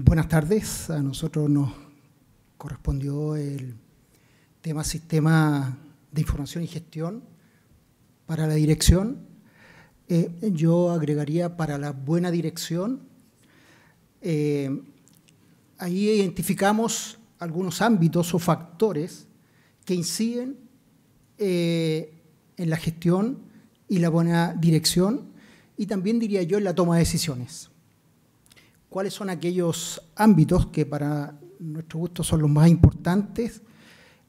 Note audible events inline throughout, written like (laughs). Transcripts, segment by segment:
Buenas tardes. A nosotros nos correspondió el tema Sistema de Información y Gestión para la dirección. Eh, yo agregaría para la buena dirección. Eh, ahí identificamos algunos ámbitos o factores que inciden eh, en la gestión y la buena dirección y también diría yo en la toma de decisiones cuáles son aquellos ámbitos que para nuestro gusto son los más importantes,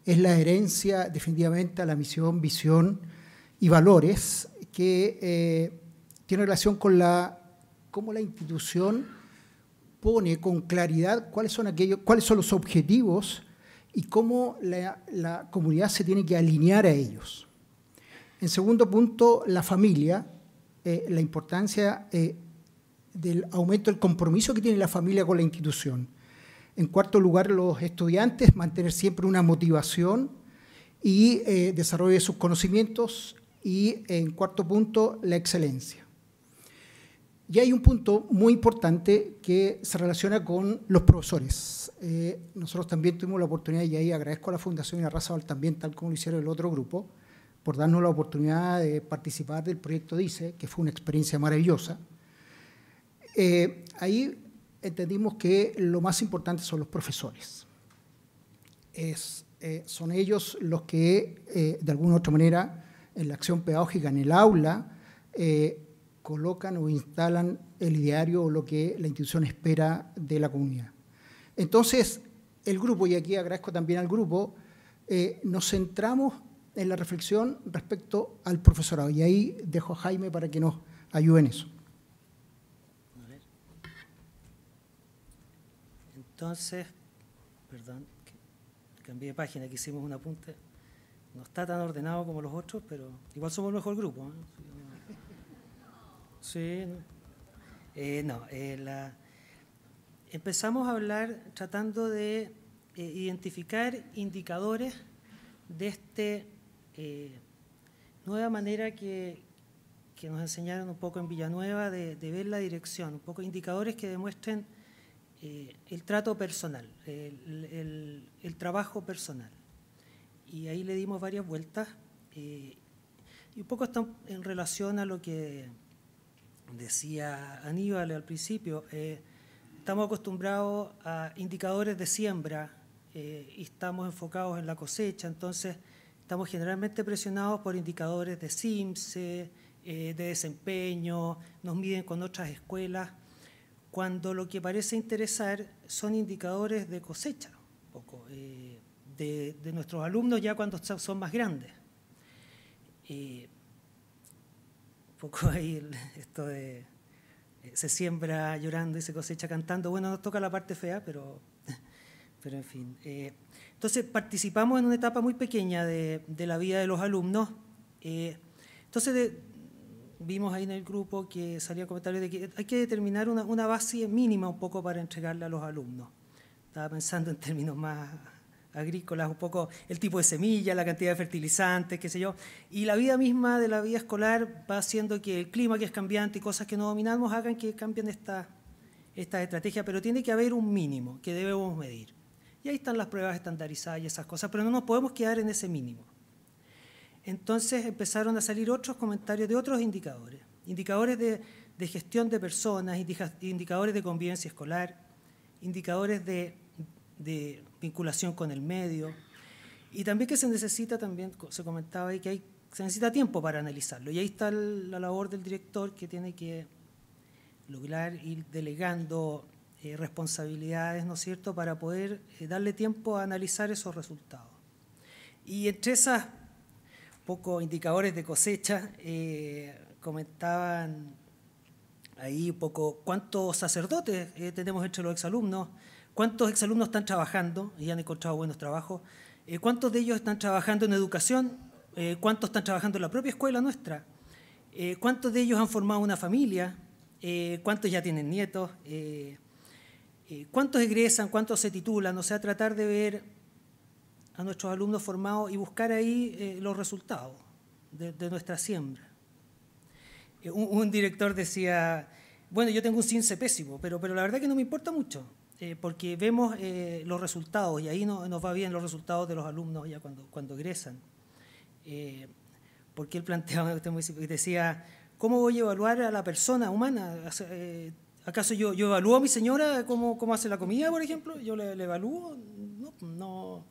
es la herencia definitivamente a la misión, visión y valores que eh, tiene relación con la, cómo la institución pone con claridad cuáles son, aquellos, cuáles son los objetivos y cómo la, comunidad se tiene que alinear a ellos. En segundo punto, la familia, eh, la importancia eh, del aumento del compromiso que tiene la familia con la institución. En cuarto lugar, los estudiantes, mantener siempre una motivación y eh, desarrollo de sus conocimientos. Y en cuarto punto, la excelencia. Y hay un punto muy importante que se relaciona con los profesores. Eh, nosotros también tuvimos la oportunidad, y ahí agradezco a la Fundación y Razabal también, tal como lo hicieron el otro grupo, por darnos la oportunidad de participar del proyecto DICE, que fue una experiencia maravillosa. Eh, ahí entendimos que lo más importante son los profesores. Eh, son ellos los que, eh, de alguna u otra manera, en la acción pedagógica, en el aula, colocan o instalan el ideario o lo que la institución espera de la comunidad. Entonces, el grupo, y aquí agradezco también al grupo, nos centramos en la reflexión respecto al profesorado. Y ahí dejo a Jaime para que nos ayude en eso. Entonces, perdón, cambié de página, que hicimos un apunte. No está tan ordenado como los otros, pero igual somos el mejor grupo. ¿eh? Sí, no. Eh, eh, empezamos a hablar tratando de identificar indicadores de esta nueva manera que, nos enseñaron un poco en Villanueva de, de ver la dirección, un poco indicadores que demuestren eh, el trato personal, el, trabajo personal. Y ahí le dimos varias vueltas eh, y un poco está en relación a lo que decía Aníbal al principio. Eh, estamos acostumbrados a indicadores de siembra y estamos enfocados en la cosecha, entonces estamos generalmente presionados por indicadores de SIMSE, de desempeño, nos miden con otras escuelas cuando lo que parece interesar son indicadores de cosecha poco, eh, de, nuestros alumnos ya cuando son más grandes. un poco (laughs) ahí esto de eh, se siembra llorando y se cosecha cantando. Bueno, nos toca la parte fea, pero, (laughs) pero en fin. Eh, entonces participamos en una etapa muy pequeña de, de la vida de los alumnos. entonces de, vimos ahí en el grupo que salía comentario de que hay que determinar una, base mínima un poco para entregarle a los alumnos. Estaba pensando en términos más agrícolas, un poco el tipo de semilla, la cantidad de fertilizantes, qué sé yo. Y la vida misma de la vida escolar va haciendo que el clima que es cambiante y cosas que no dominamos hagan que cambien esta, esta estrategia, pero tiene que haber un mínimo que debemos medir. Y ahí están las pruebas estandarizadas y esas cosas, pero no nos podemos quedar en ese mínimo entonces empezaron a salir otros comentarios de otros indicadores, indicadores de, gestión de personas, indicadores de convivencia escolar, indicadores de, vinculación con el medio, y también que se necesita, también se comentaba ahí, que hay, se necesita tiempo para analizarlo, y ahí está la labor del director que tiene que lograr ir delegando eh, responsabilidades, ¿no es cierto?, para poder eh, darle tiempo a analizar esos resultados. Y entre esas poco indicadores de cosecha, eh, comentaban ahí un poco cuántos sacerdotes eh, tenemos entre los exalumnos, cuántos exalumnos están trabajando y han encontrado buenos trabajos, eh, cuántos de ellos están trabajando en educación, cuántos están trabajando en la propia escuela nuestra, cuántos de ellos han formado una familia, cuántos ya tienen nietos, cuántos egresan, cuántos se titulan, o sea, tratar de ver a nuestros alumnos formados y buscar ahí eh, los resultados de, nuestra siembra. Eh, un, director decía, bueno, yo tengo un CINCE pésimo, pero, pero la verdad que no me importa mucho, eh, porque vemos los resultados y ahí no, nos va bien los resultados de los alumnos ya cuando, cuando egresan. porque él planteaba, (laughs) decía, ¿cómo voy a evaluar a la persona humana? ¿Acaso yo, yo evalúo a mi señora cómo, hace la comida, por ejemplo? ¿Yo le, le evalúo? No, no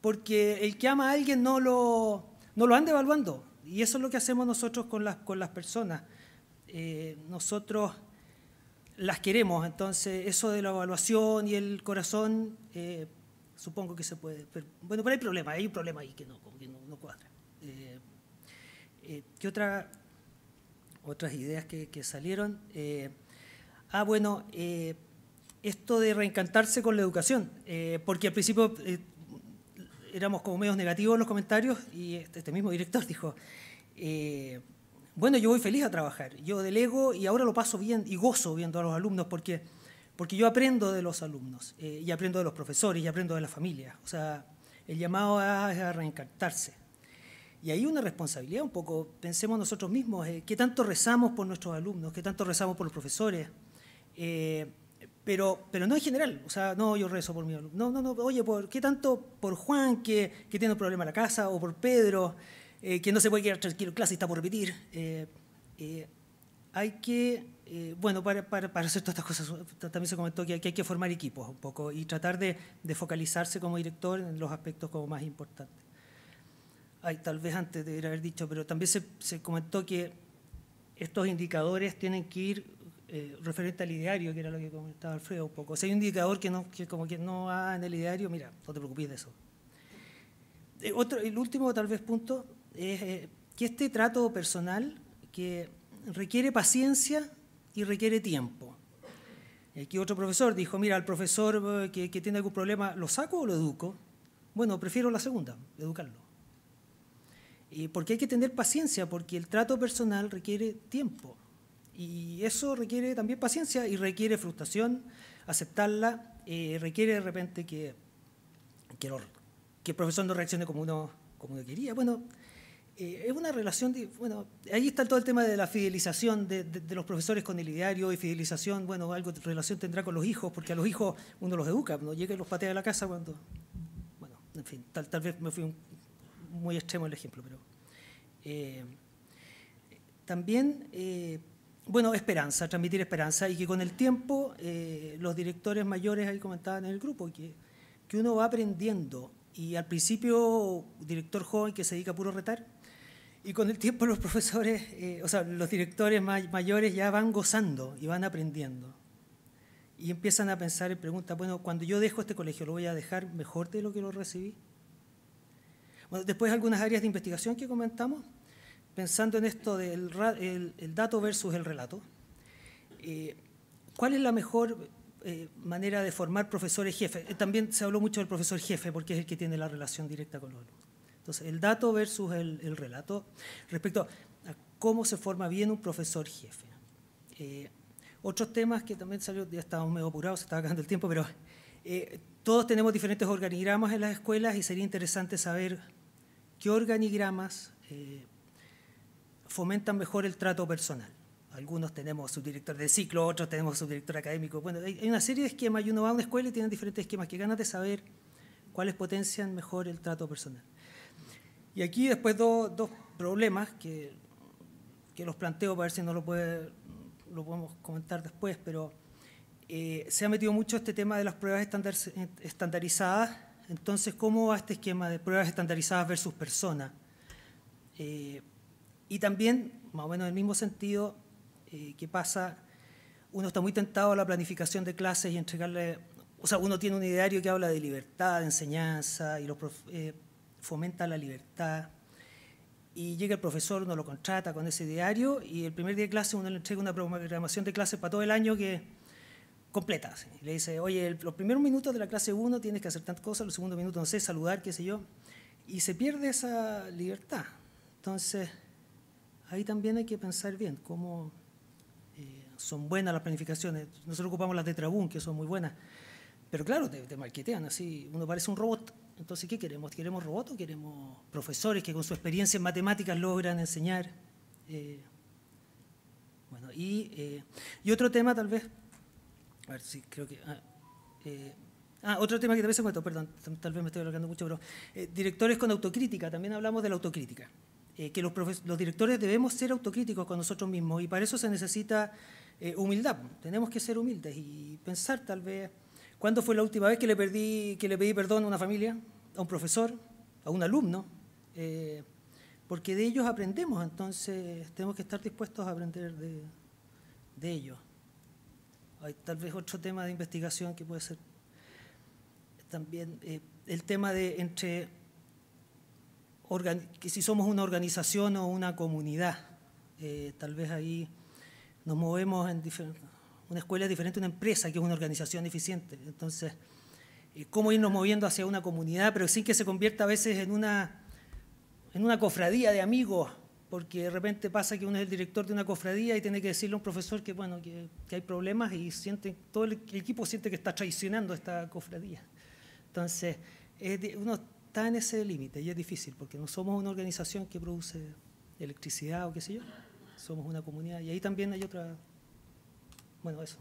porque el que ama a alguien no lo, no lo anda evaluando. Y eso es lo que hacemos nosotros con las, con las personas. Eh, nosotros las queremos, entonces eso de la evaluación y el corazón, eh, supongo que se puede. bueno, pero hay problema, hay un problema ahí que no, cuadra. Eh, ¿Qué otra, otras ideas que, que salieron? ah, bueno, esto de reencantarse con la educación, porque al principio éramos como medios negativos en los comentarios y este, este mismo director dijo, eh, bueno, yo voy feliz a trabajar, yo delego y ahora lo paso bien y gozo viendo a los alumnos porque, porque yo aprendo de los alumnos eh, y aprendo de los profesores y aprendo de la familia. O sea, el llamado es a reencantarse. Y hay una responsabilidad un poco, pensemos nosotros mismos, eh, qué tanto rezamos por nuestros alumnos, qué tanto rezamos por los profesores. Pero, pero no en general, o sea, no, yo rezo por mi No, no, no, oye, ¿por qué tanto por Juan que, que tiene un problema en la casa? O por Pedro, eh, que no se puede quedar tranquilo en clase y está por repetir. Eh, eh, hay que, bueno, para, para, para, hacer todas estas cosas, también se comentó que, hay que formar equipos un poco y tratar de, de focalizarse como director en los aspectos como más importantes. Ay, tal vez antes de haber dicho, pero también se, se comentó que estos indicadores tienen que ir eh, referente al ideario, que era lo que comentaba Alfredo un poco. si hay un indicador que, no, que como que no ha en el ideario, mira, no te preocupes de eso. Eh, otro, el último, tal vez, punto es eh, que este trato personal que requiere paciencia y requiere tiempo. Aquí otro profesor dijo, mira, al profesor que, que tiene algún problema, ¿lo saco o lo educo? Bueno, prefiero la segunda, educarlo. porque hay que tener paciencia, porque el trato personal requiere tiempo. Y eso requiere también paciencia y requiere frustración, aceptarla, eh, requiere de repente que, que, el profesor no reaccione como uno, como quería. Bueno, eh, es una relación, bueno, ahí está todo el tema de la fidelización de, los profesores con el ideario y fidelización, bueno, algo de relación tendrá con los hijos, porque a los hijos uno los educa, no llega y los patea de la casa cuando, bueno, en fin, tal, vez me fui muy extremo el ejemplo, pero... Eh, también bueno, esperanza, transmitir esperanza y que con el tiempo eh, los directores mayores ahí comentaban en el grupo que, que uno va aprendiendo y al principio director joven que se dedica a puro retar y con el tiempo los profesores, eh, o sea, los directores mayores ya van gozando y van aprendiendo y empiezan a pensar en preguntas, bueno, cuando yo dejo este colegio, ¿lo voy a dejar mejor de lo que lo recibí? Bueno, después algunas áreas de investigación que comentamos, pensando en esto del dato versus el relato, eh, ¿cuál es la mejor eh, manera de formar profesores jefes? Eh, también se habló mucho del profesor jefe porque es el que tiene la relación directa con los Entonces, el dato versus el, relato respecto a cómo se forma bien un profesor jefe. otros temas que también salió, ya estábamos medio apurados, se estaba acabando el tiempo, pero todos tenemos diferentes organigramas en las escuelas y sería interesante saber qué organigramas fomentan mejor el trato personal. Algunos tenemos subdirector de ciclo, otros tenemos subdirector académico. Bueno, hay una serie de esquemas y uno va a una escuela y tienen diferentes esquemas que ganas de saber cuáles potencian mejor el trato personal. Y aquí después dos problemas que, los planteo para ver si no lo, puede, lo podemos comentar después, pero eh, se ha metido mucho este tema de las pruebas estandarizadas. Entonces, ¿cómo va este esquema de pruebas estandarizadas versus personas? Eh, y también, más o menos en el mismo sentido, eh, ¿qué pasa, uno está muy tentado a la planificación de clases y entregarle, o sea, uno tiene un ideario que habla de libertad, de enseñanza, y lo eh, fomenta la libertad. Y llega el profesor, uno lo contrata con ese diario y el primer día de clase uno le entrega una programación de clases para todo el año que completa. Le dice, oye, los primeros minutos de la clase uno tienes que hacer tantas cosas, los segundos minutos, no sé, saludar, qué sé yo. Y se pierde esa libertad. Entonces, ahí también hay que pensar bien cómo eh, son buenas las planificaciones. Nosotros ocupamos las de Trabún, que son muy buenas, pero claro, te, marquetean, así uno parece un robot. Entonces, ¿qué queremos? ¿Queremos robots o queremos profesores que con su experiencia en matemáticas logran enseñar? Eh, bueno, eh, y, otro tema tal vez, a ver si creo que... Ah, ah, otro tema que vez se cuento, perdón, tal vez me estoy alargando mucho, pero directores con autocrítica, también hablamos de la autocrítica. Eh, que los, directores debemos ser autocríticos con nosotros mismos y para eso se necesita eh, humildad. Tenemos que ser humildes y pensar tal vez cuándo fue la última vez que le, pedí perdón a una familia, a un profesor, a un alumno, eh, porque de ellos aprendemos, entonces tenemos que estar dispuestos a aprender de, de ellos. Hay tal vez otro tema de investigación que puede ser también el tema de entre que si somos una organización o una comunidad. Eh, tal vez ahí nos movemos en una escuela diferente una empresa, que es una organización eficiente. Entonces, eh, ¿cómo irnos moviendo hacia una comunidad, pero sin que se convierta a veces en una, en una cofradía de amigos? Porque de repente pasa que uno es el director de una cofradía y tiene que decirle a un profesor que, bueno, que, hay problemas y siente, todo el equipo siente que está traicionando esta cofradía. Entonces, uno está en ese límite y es difícil porque no somos una organización que produce electricidad o qué sé yo, somos una comunidad y ahí también hay otra, bueno, eso.